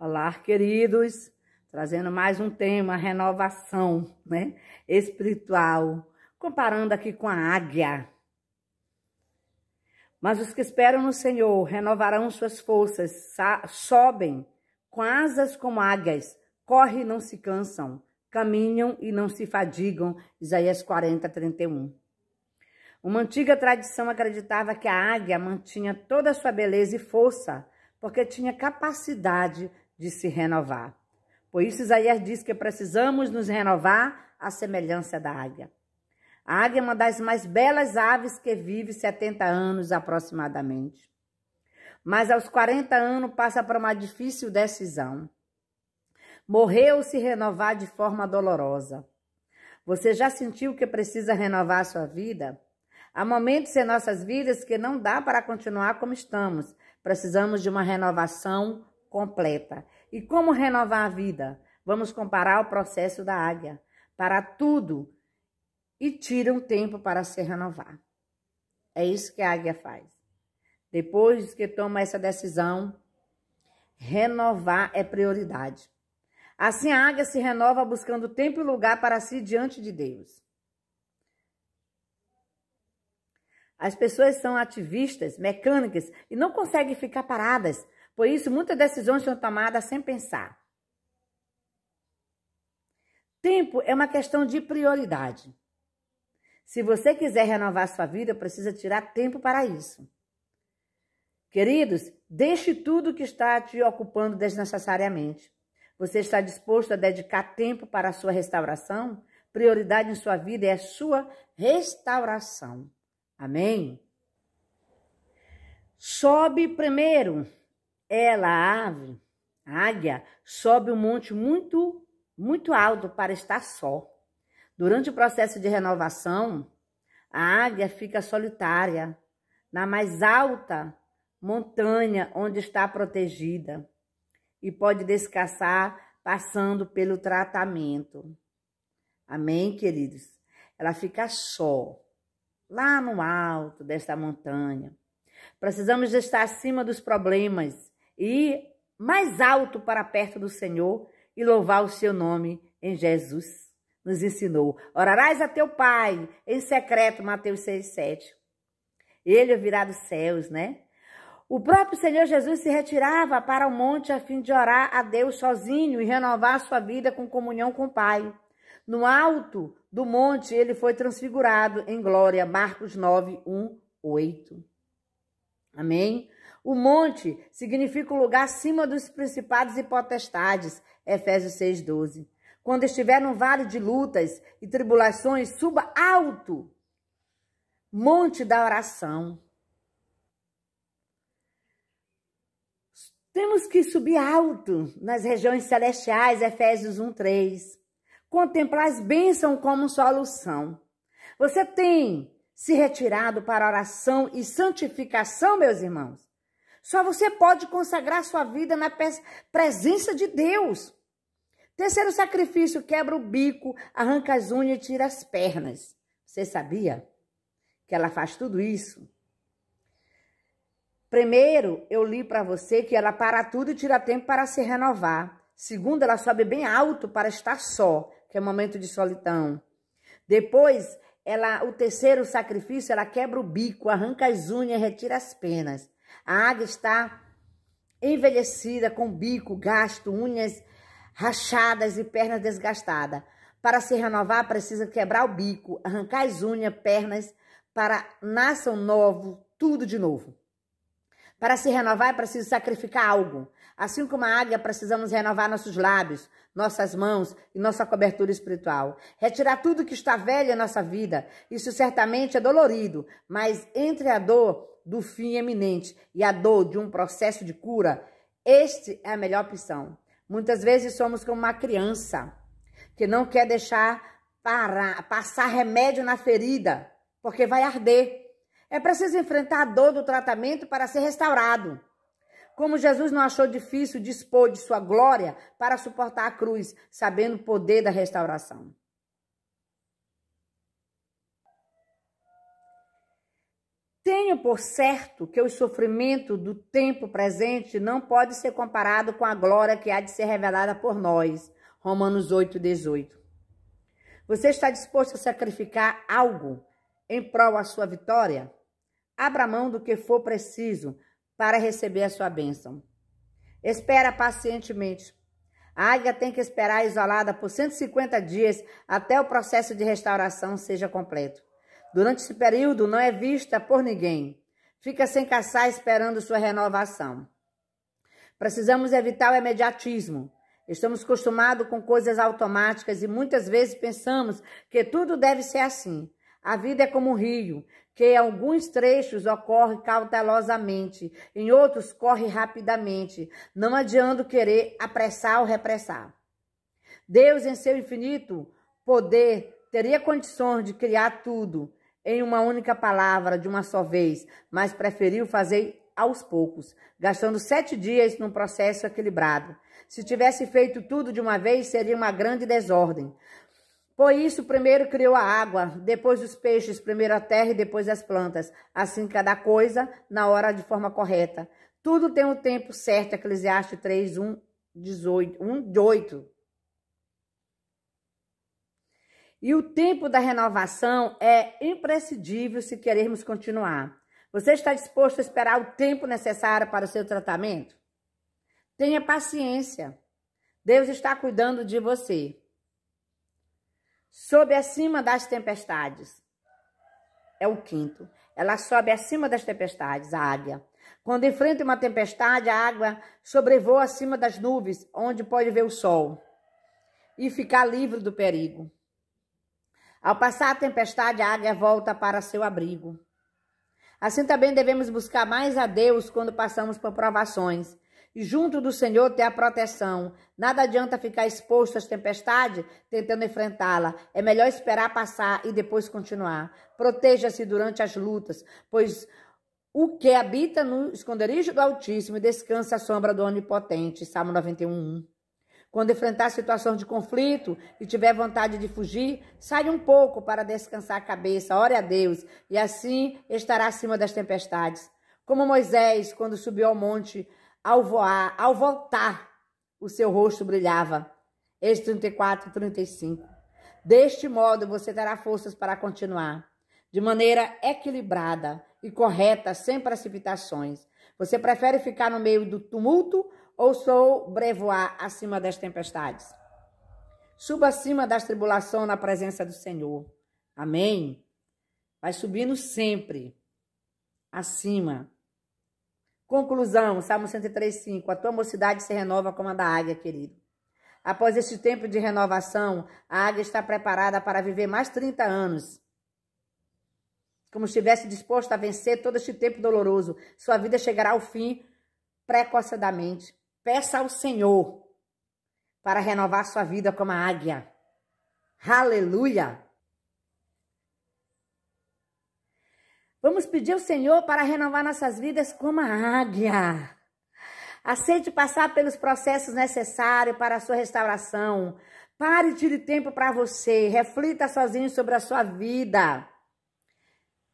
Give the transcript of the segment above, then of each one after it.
Olá, queridos, trazendo mais um tema, renovação, né, espiritual, comparando aqui com a águia. Mas os que esperam no Senhor renovarão suas forças, sobem com asas como águias, correm e não se cansam, caminham e não se fadigam. Isaías 40, 31. Uma antiga tradição acreditava que a águia mantinha toda a sua beleza e força, porque tinha capacidade de se renovar. Por isso, Isaías diz que precisamos nos renovar à semelhança da águia. A águia é uma das mais belas aves que vive 70 anos aproximadamente. Mas aos 40 anos passa por uma difícil decisão. Morrer ou se renovar de forma dolorosa. Você já sentiu que precisa renovar a sua vida? Há momentos em nossas vidas que não dá para continuar como estamos. Precisamos de uma renovação completa. E como renovar a vida? Vamos comparar o processo da águia. Para tudo e tira um tempo para se renovar. É isso que a águia faz. Depois que toma essa decisão, renovar é prioridade. Assim a águia se renova buscando tempo e lugar para si diante de Deus. As pessoas são ativistas, mecânicas e não conseguem ficar paradas por isso, muitas decisões são tomadas sem pensar. Tempo é uma questão de prioridade. Se você quiser renovar sua vida, precisa tirar tempo para isso. Queridos, deixe tudo que está te ocupando desnecessariamente. Você está disposto a dedicar tempo para a sua restauração? Prioridade em sua vida é a sua restauração. Amém? Sobe primeiro ela, a ave, a águia, sobe um monte muito, muito alto para estar só. Durante o processo de renovação, a águia fica solitária na mais alta montanha onde está protegida e pode descansar passando pelo tratamento. Amém, queridos? Ela fica só, lá no alto desta montanha. Precisamos estar acima dos problemas e ir mais alto para perto do Senhor e louvar o seu nome em Jesus. Nos ensinou. Orarás a teu Pai em secreto, Mateus 6, 7. Ele virá dos céus, né? O próprio Senhor Jesus se retirava para o monte a fim de orar a Deus sozinho e renovar sua vida com comunhão com o Pai. No alto do monte ele foi transfigurado em glória. Marcos 9, 1, 8. Amém? O monte significa o lugar acima dos principados e potestades, Efésios 6,12. Quando estiver num vale de lutas e tribulações, suba alto, monte da oração. Temos que subir alto nas regiões celestiais, Efésios 1,3. Contemplar as bênçãos como solução. Você tem se retirado para oração e santificação, meus irmãos? Só você pode consagrar sua vida na presença de Deus. Terceiro sacrifício, quebra o bico, arranca as unhas e tira as pernas. Você sabia que ela faz tudo isso? Primeiro, eu li para você que ela para tudo e tira tempo para se renovar. Segundo, ela sobe bem alto para estar só, que é um momento de solidão. Depois, ela, o terceiro sacrifício, ela quebra o bico, arranca as unhas, retira as penas. A águia está envelhecida, com bico, gasto, unhas rachadas e pernas desgastadas. Para se renovar, precisa quebrar o bico, arrancar as unhas, pernas, para nascer um novo, tudo de novo. Para se renovar, é preciso sacrificar algo. Assim como a águia, precisamos renovar nossos lábios, nossas mãos e nossa cobertura espiritual. Retirar tudo que está velho em nossa vida. Isso certamente é dolorido, mas entre a dor do fim eminente e a dor de um processo de cura, este é a melhor opção. Muitas vezes somos como uma criança que não quer deixar parar, passar remédio na ferida, porque vai arder. É preciso enfrentar a dor do tratamento para ser restaurado. Como Jesus não achou difícil dispor de sua glória para suportar a cruz, sabendo o poder da restauração. Tenho por certo que o sofrimento do tempo presente não pode ser comparado com a glória que há de ser revelada por nós. Romanos 8, 18. Você está disposto a sacrificar algo em prol da sua vitória? Abra mão do que for preciso para receber a sua bênção. Espera pacientemente. A águia tem que esperar isolada por 150 dias até o processo de restauração seja completo. Durante esse período, não é vista por ninguém. Fica sem caçar esperando sua renovação. Precisamos evitar o imediatismo. Estamos acostumados com coisas automáticas e muitas vezes pensamos que tudo deve ser assim. A vida é como um rio, que em alguns trechos ocorre cautelosamente, em outros corre rapidamente, não adiando querer apressar ou repressar. Deus, em seu infinito poder, teria condições de criar tudo em uma única palavra, de uma só vez, mas preferiu fazer aos poucos, gastando sete dias num processo equilibrado. Se tivesse feito tudo de uma vez, seria uma grande desordem. Por isso, primeiro criou a água, depois os peixes, primeiro a terra e depois as plantas. Assim, cada coisa na hora de forma correta. Tudo tem o um tempo certo, Eclesiastes 3, 1, 18, 1, 8. E o tempo da renovação é imprescindível se queremos continuar. Você está disposto a esperar o tempo necessário para o seu tratamento? Tenha paciência. Deus está cuidando de você sobe acima das tempestades. É o quinto. Ela sobe acima das tempestades, a águia. Quando enfrenta uma tempestade, a água sobrevoa acima das nuvens, onde pode ver o sol e ficar livre do perigo. Ao passar a tempestade, a águia volta para seu abrigo. Assim também devemos buscar mais a Deus quando passamos por provações, junto do Senhor ter a proteção. Nada adianta ficar exposto às tempestades tentando enfrentá-la. É melhor esperar passar e depois continuar. Proteja-se durante as lutas, pois o que habita no esconderijo do Altíssimo descansa à sombra do Onipotente. Salmo 91. Quando enfrentar situação de conflito e tiver vontade de fugir, saia um pouco para descansar a cabeça, ore a Deus, e assim estará acima das tempestades. Como Moisés, quando subiu ao monte ao voar, ao voltar, o seu rosto brilhava. Êxodo 34, 35. Deste modo, você terá forças para continuar, de maneira equilibrada e correta, sem precipitações. Você prefere ficar no meio do tumulto ou sobrevoar acima das tempestades? Suba acima das tribulações na presença do Senhor. Amém? Vai subindo sempre acima Conclusão, Salmo 103,5. A tua mocidade se renova como a da águia, querido. Após este tempo de renovação, a águia está preparada para viver mais 30 anos. Como estivesse disposto a vencer todo este tempo doloroso, sua vida chegará ao fim precocemente. Peça ao Senhor para renovar sua vida como a águia. Aleluia! Vamos pedir ao Senhor para renovar nossas vidas como a águia. Aceite passar pelos processos necessários para a sua restauração. Pare e tire tempo para você. Reflita sozinho sobre a sua vida.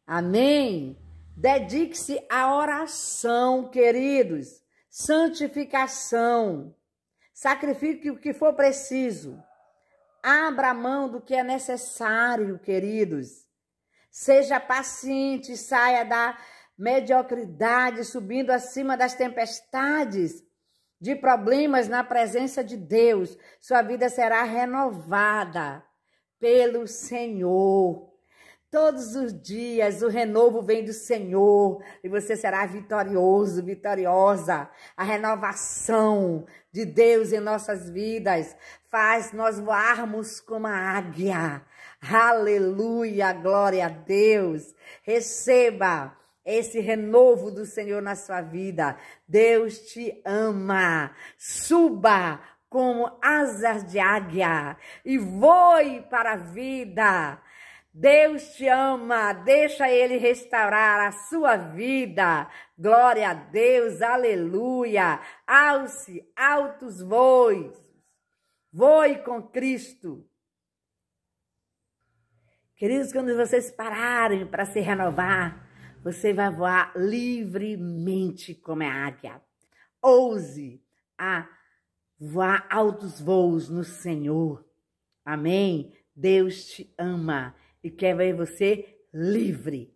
Amém? Dedique-se à oração, queridos. Santificação. Sacrifique o que for preciso. Abra a mão do que é necessário, queridos. Seja paciente, saia da mediocridade, subindo acima das tempestades, de problemas na presença de Deus. Sua vida será renovada pelo Senhor. Todos os dias o renovo vem do Senhor e você será vitorioso, vitoriosa. A renovação de Deus em nossas vidas faz nós voarmos como a águia Aleluia, glória a Deus. Receba esse renovo do Senhor na sua vida. Deus te ama. Suba como asas de águia e voe para a vida. Deus te ama, deixa Ele restaurar a sua vida. Glória a Deus, aleluia. Alce altos voos, voe com Cristo. Queridos, quando vocês pararem para se renovar, você vai voar livremente como é a águia. Ouse a voar altos voos no Senhor. Amém? Deus te ama e quer ver você livre.